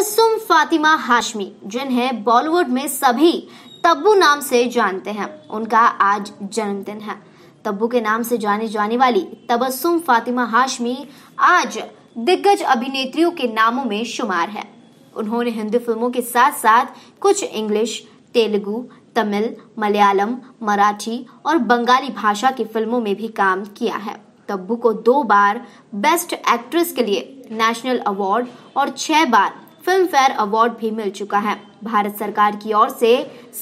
कुलसुम फातिमा हाशमी जिन्हें बॉलीवुड में सभी तब्बू नाम से जानते हैं उनका आज जन्मदिन है तब्बू के नाम से जानी जाने वाली तबस्सुम फातिमा हाशमी आज दिग्गज अभिनेत्रियों के नामों में शुमार है उन्होंने हिंदी फिल्मों के साथ साथ कुछ इंग्लिश तेलुगु तमिल मलयालम मराठी और बंगाली भाषा की फिल्मों में भी काम किया है तब्बू को दो बार बेस्ट एक्ट्रेस के लिए नेशनल अवार्ड और छह बार फिल्म फेयर अवार्ड भी मिल चुका है भारत सरकार की ओर से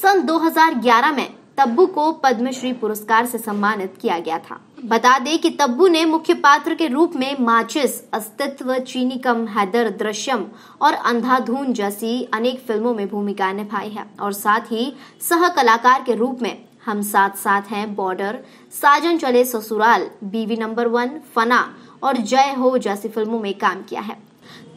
सन 2011 में तब्बू को पद्मश्री पुरस्कार से सम्मानित किया गया था बता दें कि तब्बू ने मुख्य पात्र के रूप में माचिस अस्तित्व कम हैदर दृश्यम और अंधाधुन जैसी अनेक फिल्मों में भूमिका निभाई है और साथ ही सह कलाकार के रूप में हम साथ साथ हैं बॉर्डर साजन चले ससुराल बीवी नंबर वन फना और जय हो जैसी फिल्मों में काम किया है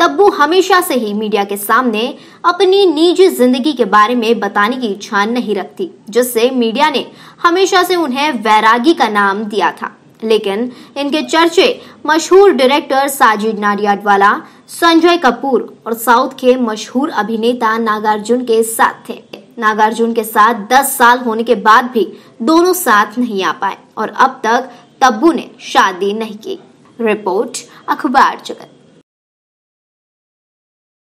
तब्बू हमेशा से ही मीडिया के सामने अपनी निजी जिंदगी के बारे में बताने की इच्छा नहीं रखती जिससे मीडिया ने हमेशा से उन्हें वैरागी का नाम दिया था लेकिन इनके चर्चे मशहूर डायरेक्टर साजिद नाडियाडवाला संजय कपूर और साउथ के मशहूर अभिनेता नागार्जुन के साथ थे नागार्जुन के साथ 10 साल होने के बाद भी दोनों साथ नहीं आ पाए और अब तक तब्बू ने शादी नहीं की रिपोर्ट अखबार जगत